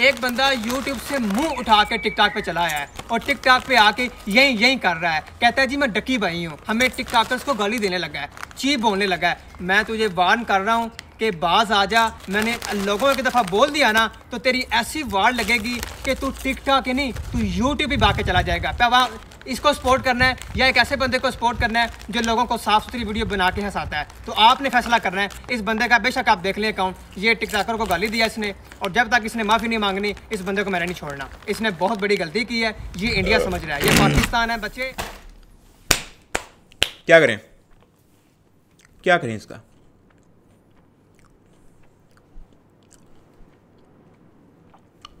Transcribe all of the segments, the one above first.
एक बंदा यूट्यूब से मुंह उठा के टिकटॉक पे चला आया है और टिकटॉक पे आके यहीं यहीं कर रहा है कहता है जी मैं डकी भाई हूँ हमें टिकटॉकर्स को गाली देने लगा है चीप बोलने लगा है मैं तुझे वार्न कर रहा हूँ कि बाज आ जा मैंने लोगों की दफ़ा बोल दिया ना तो तेरी ऐसी वार लगेगी कि तू टिकट ही नहीं तू यूट्यूब ही भाग के चला जाएगा इसको सपोर्ट करना है या एक ऐसे बंदे को सपोर्ट करना है जो लोगों को साफ सुथरी वीडियो बना के हंसाता है तो आपने फैसला करना है इस बंदे का बेशक आप देख लें अकाउंट ये टिकटाकर को गाली दिया इसने और जब तक इसने माफ़ी नहीं मांगनी इस बंदे को मैंने नहीं छोड़ना इसने बहुत बड़ी गलती की है ये इंडिया समझ रहा है ये पाकिस्तान है बच्चे क्या करें क्या करें इसका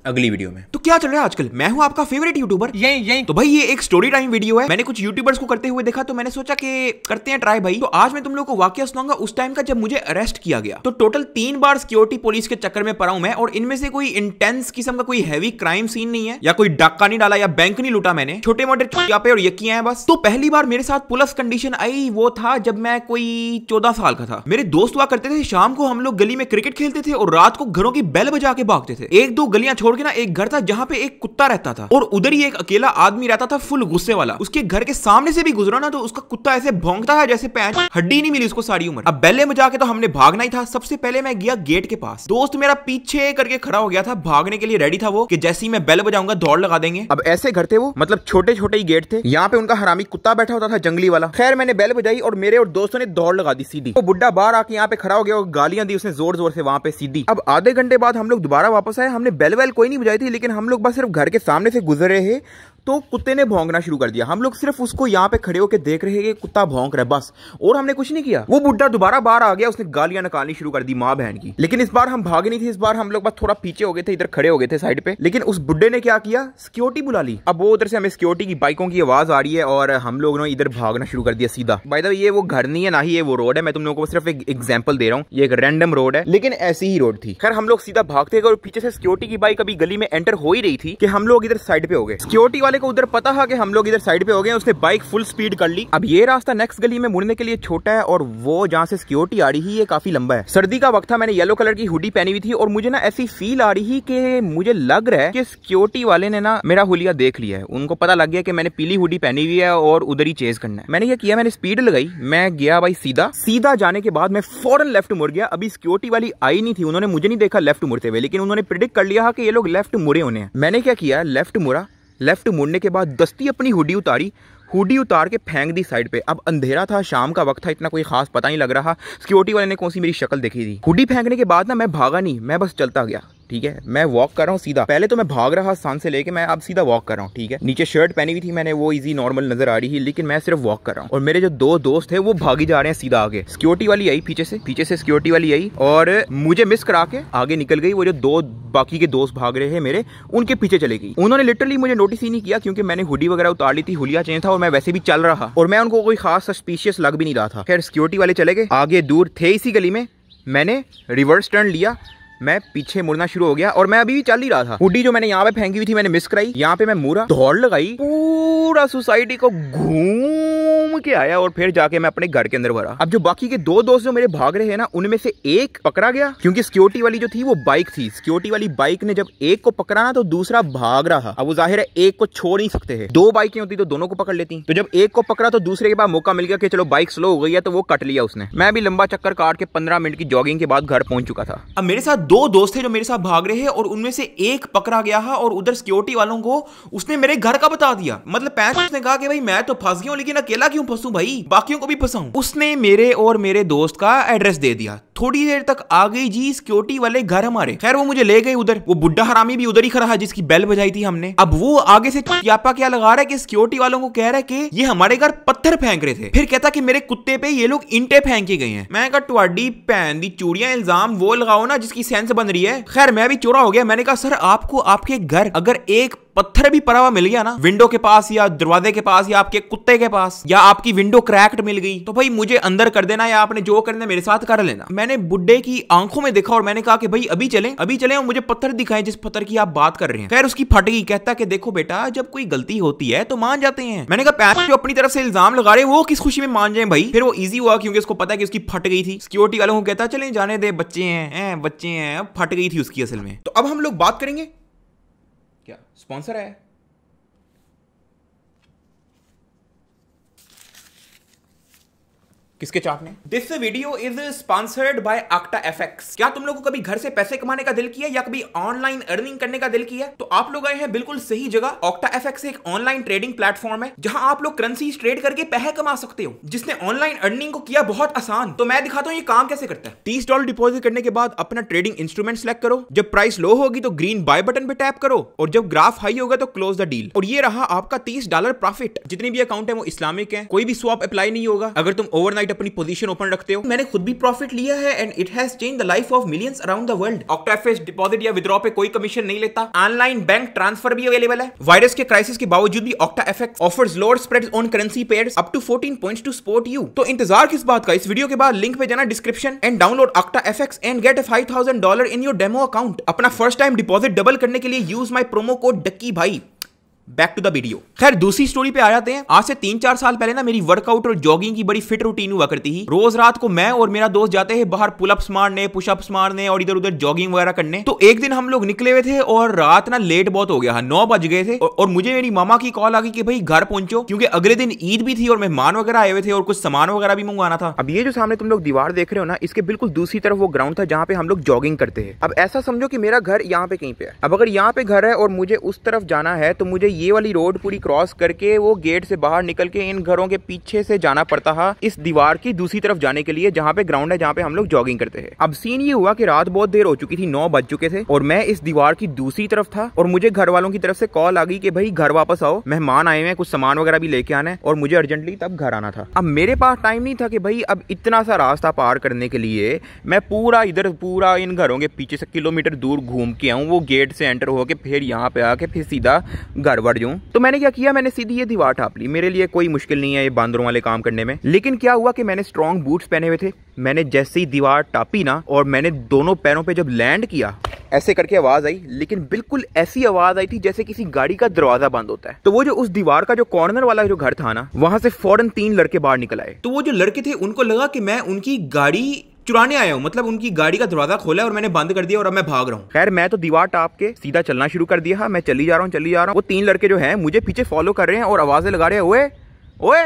अगली वीडियो में तो क्या चल रहा है आजकल मैं हूँ आपका फेवरेट यूट्यूबर यही यही तो भाई ये एक स्टोरी टाइम वीडियो है मैंने कुछ यूट्यूबर्स को करते हुए देखा तो मैंने सोचा कि करते हैं ट्राई भाई तो आज मैं तुम लोग को वाक्य सुनाऊंगा उस टाइम का जब मुझे अरेस्ट किया गया तो टोटल तीन बार सिक्योरिटी पुलिस के चक्कर में पड़ा हूं मैं और इनमें से कोई इंटेंस किस्म का कोई हैवी क्राइम सीन नहीं है या कोई डाका नहीं डाला या बैंक नहीं लूटा मैंने छोटे मोटे पे और यकी है बस तो पहली बार मेरे साथ पुलिस कंडीशन आई वो था जब मैं कोई चौदह साल का था मेरे दोस्त हुआ करते थे शाम को हम लोग गली में क्रिकेट खेलते थे और रात को घरों की बेल बजा के भागते थे एक दो गलियां छोड़ छोड़ के ना एक घर था जहाँ पे एक कुत्ता रहता था और उधर ही एक अकेला आदमी रहता था फुल गुस्से वाला उसके घर के सामने से भी गुजरा ना तो उसका कुत्ता ऐसे भोंगता था जैसे पैंच हड्डी नहीं मिली उसको सारी उम्र अब बेले में जाके तो हमने भागना ही था सबसे पहले मैं गया गेट के पास दोस्त मेरा पीछे करके खड़ा हो गया था भागने के लिए रेडी था वो कि जैसे ही मैं बेल बजाऊंगा दौड़ लगा देंगे अब ऐसे घर थे वो मतलब छोटे छोटे ही गेट थे यहाँ पे उनका हरामी कुत्ता बैठा होता था जंगली वाला खैर मैंने बेल बजाई और मेरे और दोस्तों ने दौड़ लगा दी सीधी वो बुढ़ा बाहर आके यहाँ पे खड़ा हो गया और गालियां दी उसने जोर जोर से वहाँ पे सीधी अब आधे घंटे बाद हम लोग दोबारा वापस आए हमने बेल वेल को कोई नहीं बुझाई थी लेकिन हम लोग बस सिर्फ घर के सामने से गुजरे हैं तो कुत्ते ने भोंगना शुरू कर दिया हम लोग सिर्फ उसको यहाँ पे खड़े होकर देख रहे हैं कुत्ता भोंक रहा है बस और हमने कुछ नहीं किया वो बुढ़ा दोबारा बाहर आ गया उसने गालियां निकालनी शुरू कर दी माँ बहन की लेकिन इस बार हम भागे नहीं थे इस बार हम लोग बस थोड़ा पीछे हो गए थे इधर खड़े हो गए थे साइड पे लेकिन उस बुढ़े ने क्या किया सिक्योरिटी बुला ली अब वो उधर से हमें सिक्योरिटी की बाइकों की आवाज आ रही है और हम लोग ने इधर भागना शुरू कर दिया सीधा भाई द ये वो घर नहीं है ना ही ये वो रोड है मैं तुम लोगों को सिर्फ एक एग्जाम्पल दे रहा हूँ ये एक रैंडम रोड है लेकिन ऐसी ही रोड थी खैर हम लोग सीधा भागते गए और पीछे से सिक्योरिटी की बाइक अभी गली में एंटर हो ही रही थी कि हम लोग इधर साइड पे हो गए सिक्योरिटी वाले को उधर पता था कि हम लोग इधर साइड पे हो गए उसने बाइक फुल स्पीड कर ली अब ये रास्ता नेक्स्ट गली में मुड़ने के लिए छोटा है और वो जहाँ से सिक्योरिटी आ रही है ये काफी लंबा है सर्दी का वक्त था मैंने येलो कलर की हुडी पहनी हुई थी और मुझे ना ऐसी फील आ रही कि मुझे लग रहा है कि सिक्योरिटी वाले ने ना मेरा हुलिया देख लिया है उनको पता लग गया कि मैंने पीली हुडी पहनी हुई है और उधर ही चेज करना है मैंने ये किया मैंने स्पीड लगाई मैं गया भाई सीधा सीधा जाने के बाद मैं फॉरन लेफ्ट मुड़ गया अभी सिक्योरिटी वाली आई नहीं थी उन्होंने मुझे नहीं देखा लेफ्ट मुड़ते हुए लेकिन उन्होंने प्रिडिक्ट कर लिया कि ये लोग लेफ्ट मुड़े होने हैं मैंने क्या किया लेफ्ट मुड़ा लेफ्ट मुड़ने के बाद दस्ती अपनी हुडी उतारी हुडी उतार के फेंक दी साइड पे अब अंधेरा था शाम का वक्त था इतना कोई खास पता नहीं लग रहा सिक्योरिटी वाले ने कौन सी मेरी शक्ल देखी थी हुडी फेंकने के बाद ना मैं भागा नहीं मैं बस चलता गया ठीक है मैं वॉक कर रहा हूँ सीधा पहले तो मैं भाग रहा सन से लेके मैं अब सीधा वॉक कर रहा हूँ ठीक है नीचे शर्ट पहनी हुई थी मैंने वो इजी नॉर्मल नजर आ रही है लेकिन मैं सिर्फ वॉक कर रहा हूँ और मेरे जो दो दोस्त है वो भागी जा रहे हैं सीधा आगे सिक्योरिटी वाली आई पीछे से पीछे से सिक्योरिटी वाली आई और मुझे मिस करा के आगे निकल गई वो जो दो बाकी के दोस्त भाग रहे हैं मेरे उनके पीछे चले गई उन्होंने लिटरली मुझे नोटिस ही नहीं किया क्योंकि मैंने हुडी वगैरह उतार ली थी हुलिया चेन था और मैं वैसे भी चल रहा और मैं उनको कोई खास सस्पिशियस लग भी नहीं रहा था खैर सिक्योरिटी वाले चले गए आगे दूर थे इसी गली में मैंने रिवर्स टर्न लिया मैं पीछे मुड़ना शुरू हो गया और मैं अभी भी चल ही रहा था हुडी जो मैंने यहाँ पे फेंकी हुई थी मैंने मिस कराई यहाँ पे मैं मुरा दौड़ लगाई पूरा सोसाइटी को घूम घूम के आया और फिर जाके मैं अपने घर के अंदर भरा अब जो बाकी के दो दोस्त जो मेरे भाग रहे हैं ना उनमें से एक पकड़ा गया क्योंकि सिक्योरिटी वाली जो थी वो बाइक थी सिक्योरिटी वाली बाइक ने जब एक को पकड़ा ना तो दूसरा भाग रहा अब वो जाहिर है एक को छोड़ नहीं सकते है दो बाइकें होती तो दोनों को पकड़ लेती तो जब एक को पकड़ा तो दूसरे के बाद मौका मिल गया कि चलो बाइक स्लो हो गई है तो वो कट लिया उसने मैं भी लंबा चक्कर काट के पंद्रह मिनट की जॉगिंग के बाद घर पहुंच चुका था अब मेरे साथ दो दोस्त है जो मेरे साथ भाग रहे हैं और उनमें से एक पकड़ा गया है और उधर सिक्योरिटी वालों को उसने मेरे घर का बता दिया मतलब पैंस उसने कहा कि भाई मैं तो फंस गया लेकिन अकेला क्यों क्यों फंसू भाई बाकियों को भी फंसाऊ उसने मेरे और मेरे दोस्त का एड्रेस दे दिया थोड़ी देर तक आ गई जी सिक्योरिटी वाले घर हमारे खैर वो मुझे ले गए उधर वो बुढ़ा हरामी भी उधर ही खड़ा है जिसकी बेल बजाई थी हमने अब वो आगे से यापा क्या लगा रहा है कि सिक्योरिटी वालों को कह रहा है कि ये हमारे घर पत्थर फेंक रहे थे फिर कहता कि मेरे कुत्ते पे ये लोग इंटे फेंके गए हैं मैं कहा तुहाडी भैन दी चूड़िया इल्जाम वो लगाओ ना जिसकी सेंस बन रही है खैर मैं भी चोरा हो गया मैंने कहा सर आपको आपके घर अगर एक पत्थर भी पड़ा हुआ मिल गया ना विंडो के पास या दरवाजे के पास या आपके कुत्ते के पास या आपकी विंडो क्रैक्ड मिल गई तो भाई मुझे अंदर कर देना या आपने जो करना मेरे साथ कर लेना मैंने बुड्ढे की आंखों में देखा और मैंने कहा कि भाई अभी चले अभी चले और मुझे पत्थर दिखाए जिस पत्थर की आप बात कर रहे हैं खैर उसकी फट गई कहता कि देखो बेटा जब कोई गलती होती है तो मान जाते हैं मैंने कहा पैसा जो अपनी तरफ से इल्जाम लगा रहे हैं वो किस खुशी में मान जाए भाई फिर वो इजी हुआ क्योंकि उसको पता है कि उसकी फट गई थी सिक्योरिटी वालों को कहता चले जाने दे बच्चे हैं बच्चे हैं फट गई थी उसकी असल में तो अब हम लोग बात करेंगे स्पॉन्सर है किसके चाटने ने this video is sponsored by Octa FX क्या तुम लोगों को कभी घर से पैसे कमाने का दिल किया या कभी ऑनलाइन अर्निंग करने का दिल किया तो आप लोग आए हैं बिल्कुल सही जगह ऑक्टा एफएक्स एक ऑनलाइन ट्रेडिंग प्लेटफॉर्म है जहां आप लोग करेंसी ट्रेड करके पैसे कमा सकते हो जिसने ऑनलाइन अर्निंग को किया बहुत आसान तो मैं दिखाता हूँ ये काम कैसे करता है तीस डॉलर डिपोजिट करने के बाद अपना ट्रेडिंग इंस्ट्रूमेंट सेलेक्ट करो जब प्राइस लो होगी तो ग्रीन बाय बटन पे टैप करो और जब ग्राफ हाई होगा तो क्लोज द डील और ये रहा आपका तीस डॉलर प्रॉफिट जितनी भी अकाउंट है वो इस्लामिक है कोई भी स्वाप अप्लाई नहीं होगा अगर तुम ओवरनाइट मार्केट अपनी पोजीशन ओपन रखते हो मैंने खुद भी प्रॉफिट लिया है and it has change the life of millions around the world OctaFX deposit या विद्रॉ पे कोई कमीशन नहीं लेता ऑनलाइन बैंक ट्रांसफर भी अवेलेबल है वायरस के क्राइसिस के बावजूद भी Octa FX offers lower spread on currency pair up to 14 points to support you तो इंतजार किस बात का इस वीडियो के बाद लिंक पे जाना description and download Octa FX and get five thousand dollar in your demo account अपना फर्स्ट टाइम डिपॉजिट डबल करने के लिए use my promo code Ducky Bhai back to the video खैर दूसरी स्टोरी पे आ जाते हैं आज से तीन चार साल पहले ना मेरी वर्कआउट और जॉगिंग की बड़ी फिट रूटीन हुआ करती थी रोज रात को मैं और मेरा दोस्त जाते हैं बाहर पुलअप्स मारने पुशअप्स मारने और इधर उधर जॉगिंग वगैरह करने तो एक दिन हम लोग निकले हुए थे और रात ना लेट बहुत हो गया हाँ, नौ बज गए थे और, और मुझे मेरी मामा की कॉल आ गई कि भाई घर पहुंचो क्योंकि अगले दिन ईद भी थी और मेहमान वगैरह आए हुए थे और कुछ सामान वगैरह भी मंगवाना था अब ये जो सामने तुम लोग दीवार देख रहे हो ना इसके बिल्कुल दूसरी तरफ वो ग्राउंड था जहाँ पे हम लोग जॉगिंग करते हैं अब ऐसा समझो कि मेरा घर यहाँ पे कहीं पे है अब अगर यहाँ पे घर है और मुझे उस तरफ जाना है तो मुझे ये वाली रोड पूरी क्रॉस करके वो गेट से बाहर निकल के इन घरों के पीछे से जाना पड़ता है इस दीवार की दूसरी तरफ जाने के लिए जहाँ पे ग्राउंड है जहाँ पे हम लोग जॉगिंग करते हैं अब सीन ये हुआ कि रात बहुत देर हो चुकी थी नौ बज चुके थे और मैं इस दीवार की दूसरी तरफ था और मुझे घर वालों की तरफ से कॉल आ गई की भाई घर वापस आओ मेहमान आए हुए कुछ सामान वगैरह भी लेके आना है और मुझे अर्जेंटली तब घर आना था अब मेरे पास टाइम नहीं था कि भाई अब इतना सा रास्ता पार करने के लिए मैं पूरा इधर पूरा इन घरों के पीछे से किलोमीटर दूर घूम के आऊँ वो गेट से एंटर होके फिर यहाँ पे आके फिर सीधा घर फॉरवर्ड जाऊँ तो मैंने क्या किया मैंने सीधी ये दीवार ठाप ली मेरे लिए कोई मुश्किल नहीं है ये बांदरों वाले काम करने में लेकिन क्या हुआ कि मैंने स्ट्रॉन्ग बूट्स पहने हुए थे मैंने जैसे ही दीवार टापी ना और मैंने दोनों पैरों पे जब लैंड किया ऐसे करके आवाज आई लेकिन बिल्कुल ऐसी आवाज आई थी जैसे किसी गाड़ी का दरवाजा बंद होता है तो वो जो उस दीवार का जो कॉर्नर वाला जो घर था ना वहां से फौरन तीन लड़के बाहर निकल आए तो वो जो लड़के थे उनको लगा कि मैं उनकी गाड़ी चुराने आया हूँ मतलब उनकी गाड़ी का दरवाजा खोला और मैंने बंद कर दिया और अब मैं भाग रहा हूँ खैर मैं तो दीवार टाप के सीधा चलना शुरू कर दिया मैं चली जा रहा हूँ चली जा रहा हूँ वो तीन लड़के जो है मुझे पीछे फॉलो कर रहे हैं और आवाजें लगा रहे हैं ओए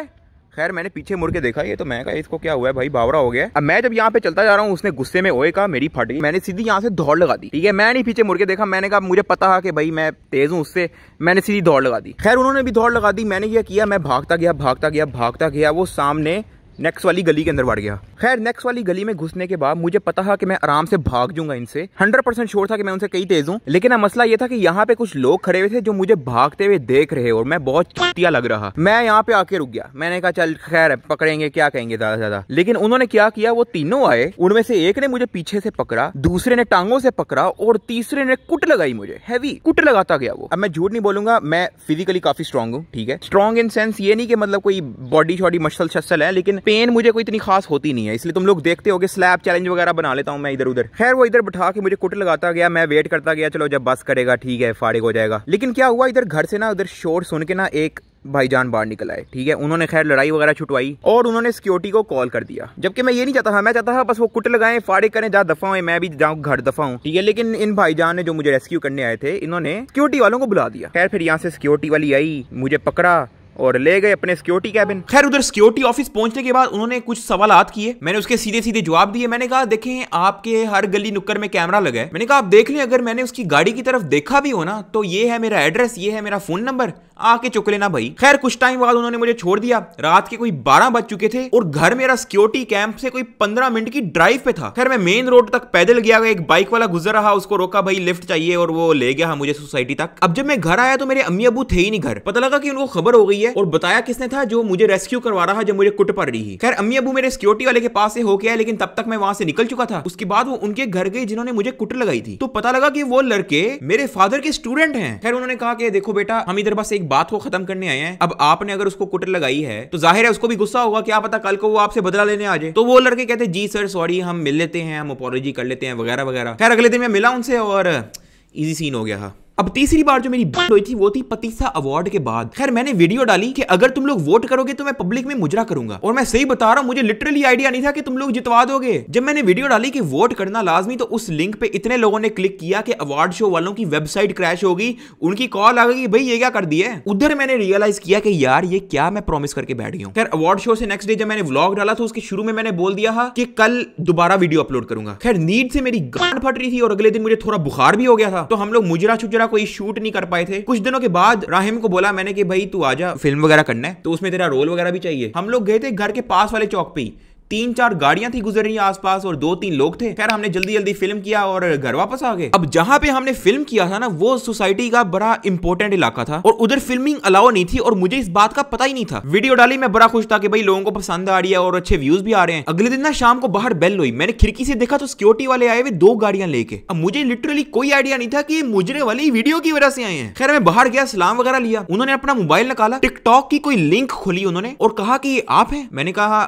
खैर मैंने पीछे मुड़ के देखा ये तो मैं कहा इसको क्या हुआ है भाई बावरा हो गया अब मैं जब यहाँ पे चलता जा रहा हूँ उसने गुस्से में ओए कहा मेरी फट गई मैंने सीधी यहाँ से दौड़ लगा दी ठीक है मैं नहीं पीछे मुड़ के देखा मैंने कहा मुझे पता है कि भाई मैं तेज हूँ उससे मैंने सीधी दौड़ लगा दी खैर उन्होंने भी दौड़ लगा दी मैंने यह किया मैं भागता गया भागता गया भागता गया वो सामने नेक्स्ट वाली गली के अंदर बढ़ गया खैर नेक्स्ट वाली गली में घुसने के बाद मुझे पता था कि मैं आराम से भाग जाऊंगा इनसे 100 परसेंट श्योर था कि मैं उनसे कई तेज हूँ लेकिन अब मसला ये था कि यहाँ पे कुछ लोग खड़े हुए थे जो मुझे भागते हुए देख रहे और मैं बहुत चुटिया लग रहा मैं यहाँ पे आके रुक गया मैंने कहा चल खैर पकड़ेंगे क्या कहेंगे ज्यादा ज्यादा लेकिन उन्होंने क्या किया वो तीनों आए उनमें से एक ने मुझे पीछे से पकड़ा दूसरे ने टांगों से पकड़ा और तीसरे ने कुट लगाई मुझे हैवी कुट लगाता गया वो अब मैं झूठ नहीं बोलूंगा मैं फिजिकली काफी स्ट्रॉन्ग हूँ ठीक है स्ट्रॉन्ग इन सेंस ये नहीं कि मतलब कोई बॉडी शॉडी मसल शसल है लेकिन पेन मुझे कोई इतनी खास होती नहीं है इसलिए तुम लोग देखते हो स्लैब चैलेंज वगैरह बना लेता हूँ मैं इधर उधर खैर वो इधर बैठा के मुझे कुट लगाता गया मैं वेट करता गया चलो जब बस करेगा ठीक है फारिग हो जाएगा लेकिन क्या हुआ इधर घर से ना उधर शोर सुन के ना एक भाईजान बाहर निकल आए ठीक है उन्होंने खैर लड़ाई वगैरह छुटवाई और उन्होंने सिक्योरिटी को कॉल कर दिया जबकि मैं ये नहीं चाहता था मैं चाहता था बस वो कुट लगाएं फाड़े करें जहाँ दफा हुए मैं भी जाऊँ घर दफा हूँ ठीक है लेकिन इन भाईजान ने जो मुझे रेस्क्यू करने आए थे इन्होंने सिक्योरिटी वालों को बुला दिया खैर फिर यहाँ से सिक्योरिटी वाली आई मुझे पकड़ा और ले गए अपने सिक्योरिटी कैबिन खैर उधर सिक्योरिटी ऑफिस पहुंचने के बाद उन्होंने कुछ सवाल किए मैंने उसके सीधे सीधे जवाब दिए मैंने कहा देखें आपके हर गली नुक्कर में कैमरा लगा है मैंने कहा आप देख लें अगर मैंने उसकी गाड़ी की तरफ देखा भी हो ना तो ये है मेरा एड्रेस ये है मेरा फोन नंबर आके चुक लेना भाई खैर कुछ टाइम बाद उन्होंने मुझे छोड़ दिया रात के कोई बारह बज चुके थे और घर मेरा सिक्योरिटी कैंप से कोई पंद्रह मिनट की ड्राइव पे था खैर मैं मेन रोड तक पैदल गया एक बाइक वाला गुजर रहा उसको रोका भाई लिफ्ट चाहिए और वो ले गया मुझे सोसाइटी तक अब जब मैं घर आया तो मेरे अम्मी अबू थे ही नहीं घर पता लगा की उनको खबर हो गई है और बताया किसने था जो मुझे रेस्क्यू करवा रहा जब मुझे कुट पड़ रही खैर अम्मी अबू मेरे सिक्योरिटी वाले के पास से होके आए लेकिन तब तक मैं वहां से निकल चुका था उसके बाद वो उनके घर गई जिन्होंने मुझे कुट लगाई थी तो पता लगा की वो लड़के मेरे फादर के स्टूडेंट हैं खैर उन्होंने कहा कि देखो बेटा हम इधर बस एक बात को खत्म करने आए हैं अब आपने अगर उसको कुटर लगाई है तो जाहिर है उसको भी गुस्सा होगा क्या पता कल को वो आपसे बदला लेने आ जाए तो वो लड़के कहते जी सर सॉरी हम मिल लेते हैं हम अपोलॉजी कर लेते हैं वगैरह वगैरह खैर अगले दिन मैं मिला उनसे और इजी सीन हो गया था अब तीसरी बार जो मेरी हुई थी वो थी पतीसा अवार्ड के बाद खैर मैंने वीडियो डाली कि अगर तुम लोग वोट करोगे तो मैं पब्लिक में मुजरा करूंगा और मैं सही बता रहा हूँ मुझे लिटरली आइडिया नहीं था कि तुम लोग जितवा दोगे जब मैंने वीडियो डाली कि वोट करना लाजमी तो उस लिंक पे इतने लोगों ने क्लिक किया कि अवार्ड शो वालों की वेबसाइट क्रैश होगी उनकी कॉल आ गई भाई ये क्या कर दिया उधर मैंने रियलाइज किया कि यार ये क्या मैं प्रॉमिस करके बैठ गया खैर अवार्ड शो से नेक्स्ट डे जब मैंने व्लॉग डाला तो उसके शुरू में मैंने बोल दिया था कि कल दोबारा वीडियो अपलोड करूंगा खैर नीट से मेरी गांड फट रही थी और अगले दिन मुझे थोड़ा बुखार भी हो गया था तो हम लोग मुजरा छुजरा वगैरह कोई शूट नहीं कर पाए थे कुछ दिनों के बाद राहिम को बोला मैंने कि भाई तू आजा फिल्म वगैरह करना है तो उसमें तेरा रोल वगैरह भी चाहिए हम लोग गए थे घर के पास वाले चौक पे ही तीन चार गाड़ियां थी गुजर रही आसपास और दो तीन लोग थे खैर हमने जल्दी जल्दी फिल्म किया और घर वापस आ गए अब जहां पे हमने फिल्म किया था ना वो सोसाइटी का बड़ा इंपॉर्टेंट इलाका था और उधर फिल्मिंग अलाउ नहीं थी और मुझे इस बात का पता ही नहीं था वीडियो डाली मैं बड़ा खुश था कि भाई लोगों को पसंद आ रही है और अच्छे व्यूज भी आ रहे हैं अगले दिन ना शाम को बाहर बेल हुई मैंने खिड़की से देखा तो सिक्योरिटी वाले आए हुए दो गाड़ियां लेके अब मुझे लिटरली कोई आइडिया नहीं था कि मुजरे वाली वीडियो की वजह से आए हैं खैर मैं बाहर गया सलाम वगैरह लिया उन्होंने अपना मोबाइल निकाला टिकटॉक की कोई लिंक खोली उन्होंने और कहा कि आप है मैंने कहा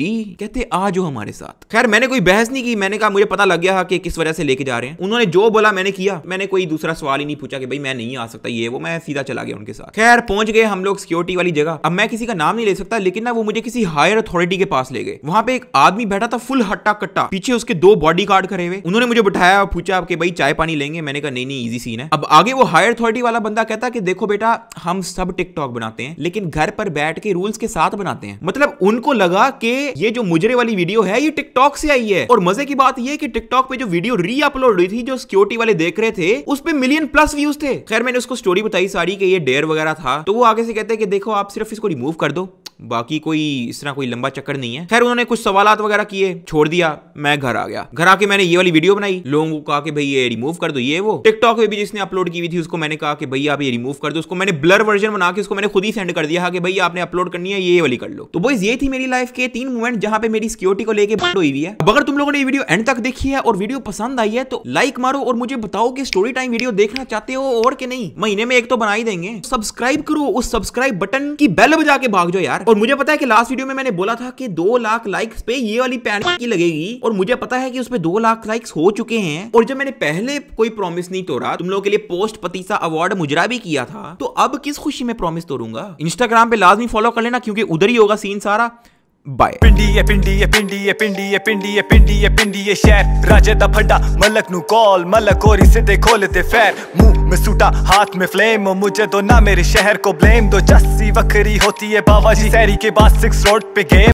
जी नहीं कहते आ जाओ हमारे साथ खैर मैंने कोई बहस नहीं की मैंने कहा मुझे पता लग गया कि किस वजह से लेके जा रहे हैं उन्होंने जो बोला मैंने किया मैंने कोई दूसरा सवाल ही नहीं पूछा कि भाई मैं नहीं आ सकता ये वो मैं सीधा चला गया उनके साथ खैर पहुंच गए हम लोग सिक्योरिटी वाली जगह अब मैं किसी का नाम नहीं ले सकता लेकिन ना वो मुझे किसी हायर अथॉरिटी के पास ले गए वहां पे एक आदमी बैठा था फुल हट्टा कट्टा पीछे उसके दो बॉडी गार्ड खड़े हुए उन्होंने मुझे बिठाया और पूछा कि भाई चाय पानी लेंगे मैंने कहा नहीं नहीं इजी सीन है अब आगे वो हायर अथॉरिटी वाला बंदा कहता कि देखो बेटा हम सब टिकटॉक बनाते हैं लेकिन घर पर बैठ के रूल्स के साथ बनाते हैं मतलब उनको लगा कि ये ये जो मुजरे वाली वीडियो है ये टिकटॉक से आई है और मजे की बात ये कि टिकटॉक पे जो वीडियो री अपलोड हुई थी जो सिक्योरिटी वाले देख रहे थे उस पर मिलियन प्लस व्यूज थे खैर मैंने उसको स्टोरी बताई सारी कि ये डेयर वगैरह था तो वो आगे से कहते हैं कि देखो आप सिर्फ इसको रिमूव कर दो बाकी कोई इस तरह कोई लंबा चक्कर नहीं है खैर उन्होंने कुछ सवाल वगैरह किए छोड़ दिया मैं घर आ गया घर आके मैंने ये वाली वीडियो बनाई लोगों को कहा कि भाई ये रिमूव कर दो ये वो टिकटॉक पे भी जिसने अपलोड की हुई थी उसको मैंने कहा कि भाई आप ये रिमूव कर दो उसको मैंने ब्लर वर्जन बना के उसको मैंने खुद ही सेंड कर दिया कि भाई आपने अपलोड करनी है ये वाली कर लो तो बोइज ये थी मेरी लाइफ के तीन मूवमेंट जहां पे मेरी सिक्योरिटी को लेकर बंद हुई है अगर तुम लोगों ने वीडियो एंड तक देखी है और वीडियो पसंद आई है तो लाइक मारो और मुझे बताओ कि स्टोरी टाइम वीडियो देखना चाहते हो और कि नहीं महीने में एक तो बनाई देंगे सब्सक्राइब करो उस सब्सक्राइब बटन की बेल बजा के भाग जाओ यार और मुझे पता है कि लास्ट वीडियो में मैंने बोला था कि दो लाख लाइक्स पे ये वाली पैन की लगेगी और मुझे पता है कि उस पर दो लाख लाइक्स हो चुके हैं और जब मैंने पहले कोई प्रॉमिस नहीं तोड़ा तुम लोगों के लिए पोस्ट पतीसा अवार्ड मुजरा भी किया था तो अब किस खुशी में प्रॉमिस तोड़ूंगा इंस्टाग्राम पे लाजमी फॉलो कर लेना क्योंकि उधर ही होगा सीन सारा बाय पिंडी ए पिंडी पिंडी पिंडी पिंडी ए शहर राजे दा फड्डा नु कॉल मलक और खोल दे फेर मुंह में सूटा हाथ में फ्लेम मुझे दो ना मेरे शहर को ब्लेम दो जस्सी वखरी होती है बाबा जी शहरी के बाद सिक्स रोड पे गेम